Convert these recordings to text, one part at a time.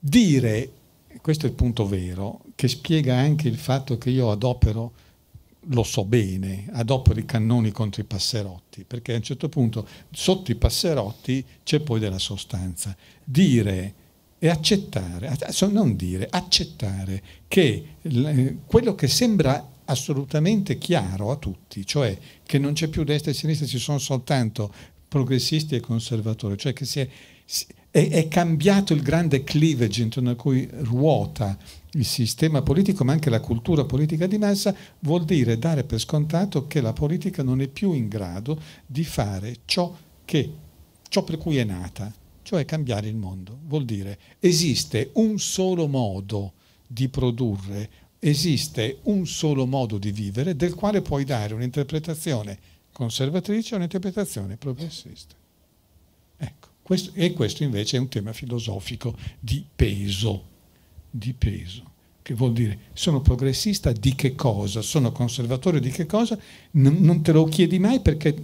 dire, questo è il punto vero, che spiega anche il fatto che io adopero, lo so bene, adopero i cannoni contro i passerotti, perché a un certo punto sotto i passerotti c'è poi della sostanza. Dire e accettare, non dire, accettare che eh, quello che sembra assolutamente chiaro a tutti, cioè che non c'è più destra e sinistra, ci sono soltanto progressisti e conservatori, cioè che si è, è, è cambiato il grande cleavage intorno a cui ruota il sistema politico, ma anche la cultura politica di massa, vuol dire dare per scontato che la politica non è più in grado di fare ciò, che, ciò per cui è nata, cioè cambiare il mondo. Vuol dire esiste un solo modo di produrre, esiste un solo modo di vivere del quale puoi dare un'interpretazione conservatrice o un'interpretazione progressista. Ecco. Questo, e questo invece è un tema filosofico di peso, di peso, che vuol dire sono progressista di che cosa, sono conservatore di che cosa, N non te lo chiedi mai perché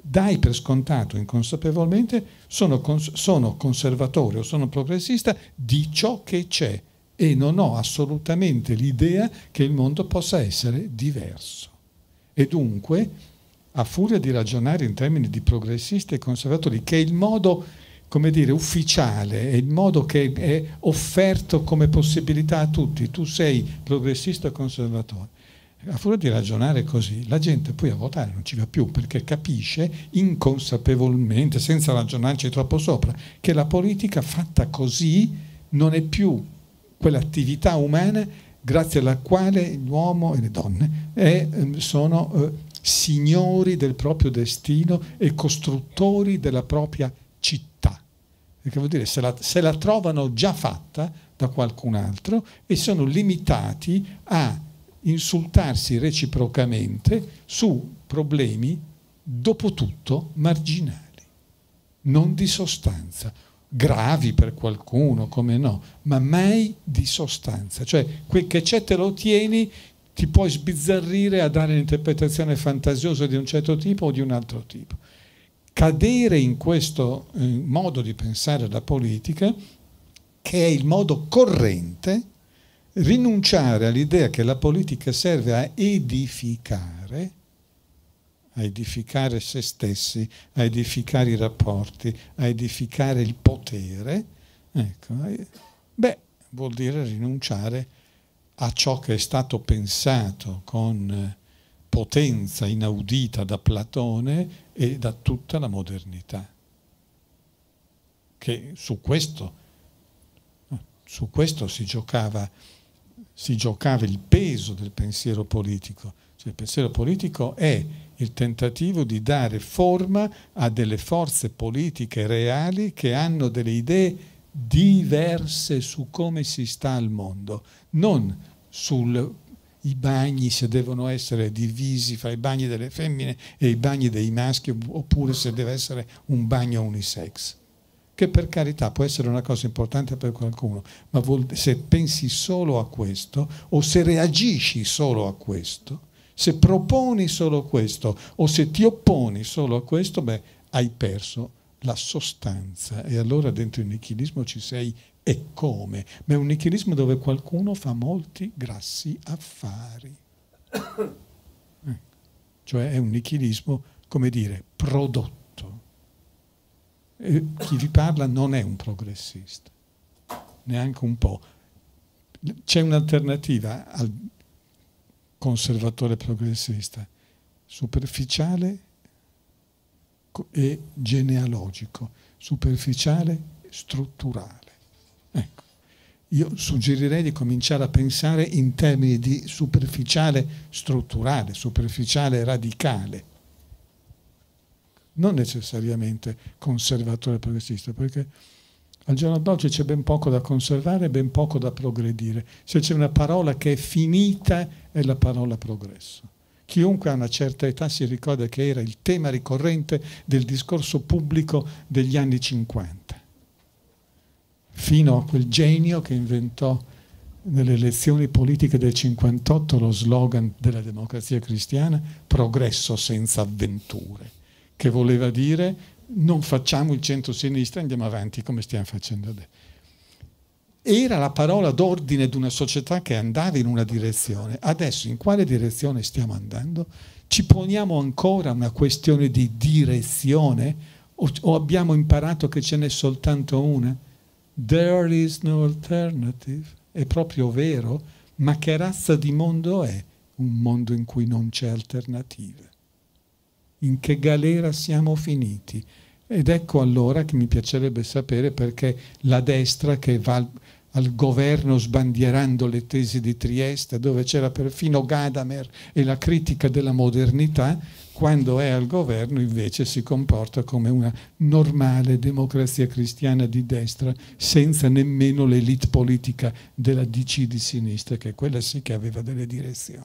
dai per scontato inconsapevolmente sono, cons sono conservatore o sono progressista di ciò che c'è e non ho assolutamente l'idea che il mondo possa essere diverso. E dunque, a furia di ragionare in termini di progressisti e conservatori, che è il modo come dire, ufficiale, è il modo che è offerto come possibilità a tutti. Tu sei progressista o conservatore. A furia di ragionare così, la gente poi a votare non ci va più perché capisce inconsapevolmente, senza ragionarci troppo sopra, che la politica fatta così non è più quell'attività umana grazie alla quale l'uomo e le donne è, ehm, sono eh, signori del proprio destino e costruttori della propria vita perché vuol dire se la, se la trovano già fatta da qualcun altro e sono limitati a insultarsi reciprocamente su problemi dopo tutto marginali, non di sostanza, gravi per qualcuno, come no, ma mai di sostanza. Cioè quel che c'è te lo tieni, ti puoi sbizzarrire a dare un'interpretazione fantasiosa di un certo tipo o di un altro tipo cadere in questo eh, modo di pensare alla politica, che è il modo corrente, rinunciare all'idea che la politica serve a edificare, a edificare se stessi, a edificare i rapporti, a edificare il potere, ecco, beh, vuol dire rinunciare a ciò che è stato pensato con eh, potenza inaudita da Platone e da tutta la modernità. Che su questo, su questo si, giocava, si giocava il peso del pensiero politico. Cioè, il pensiero politico è il tentativo di dare forma a delle forze politiche reali che hanno delle idee diverse su come si sta al mondo, non sul i bagni se devono essere divisi fra i bagni delle femmine e i bagni dei maschi oppure se deve essere un bagno unisex che per carità può essere una cosa importante per qualcuno, ma se pensi solo a questo o se reagisci solo a questo, se proponi solo questo o se ti opponi solo a questo, beh, hai perso la sostanza e allora dentro il nichilismo ci sei e come, ma è un nichilismo dove qualcuno fa molti grassi affari. Eh. Cioè è un nichilismo, come dire, prodotto. E chi vi parla non è un progressista, neanche un po'. C'è un'alternativa al conservatore progressista, superficiale e genealogico, superficiale, e strutturale. Ecco. Io suggerirei di cominciare a pensare in termini di superficiale strutturale, superficiale radicale, non necessariamente conservatore progressista, perché al giorno d'oggi c'è ben poco da conservare e ben poco da progredire. Se c'è una parola che è finita è la parola progresso. Chiunque a una certa età si ricorda che era il tema ricorrente del discorso pubblico degli anni 50, fino a quel genio che inventò nelle elezioni politiche del 58 lo slogan della democrazia cristiana progresso senza avventure, che voleva dire non facciamo il centro-sinistra, andiamo avanti come stiamo facendo adesso era la parola d'ordine di una società che andava in una direzione. Adesso in quale direzione stiamo andando? Ci poniamo ancora una questione di direzione o, o abbiamo imparato che ce n'è soltanto una? There is no alternative. È proprio vero, ma che razza di mondo è un mondo in cui non c'è alternative? In che galera siamo finiti? Ed ecco allora che mi piacerebbe sapere perché la destra che va al governo sbandierando le tesi di Trieste, dove c'era perfino Gadamer e la critica della modernità, quando è al governo invece si comporta come una normale democrazia cristiana di destra, senza nemmeno l'elite politica della DC di sinistra, che quella sì che aveva delle direzioni.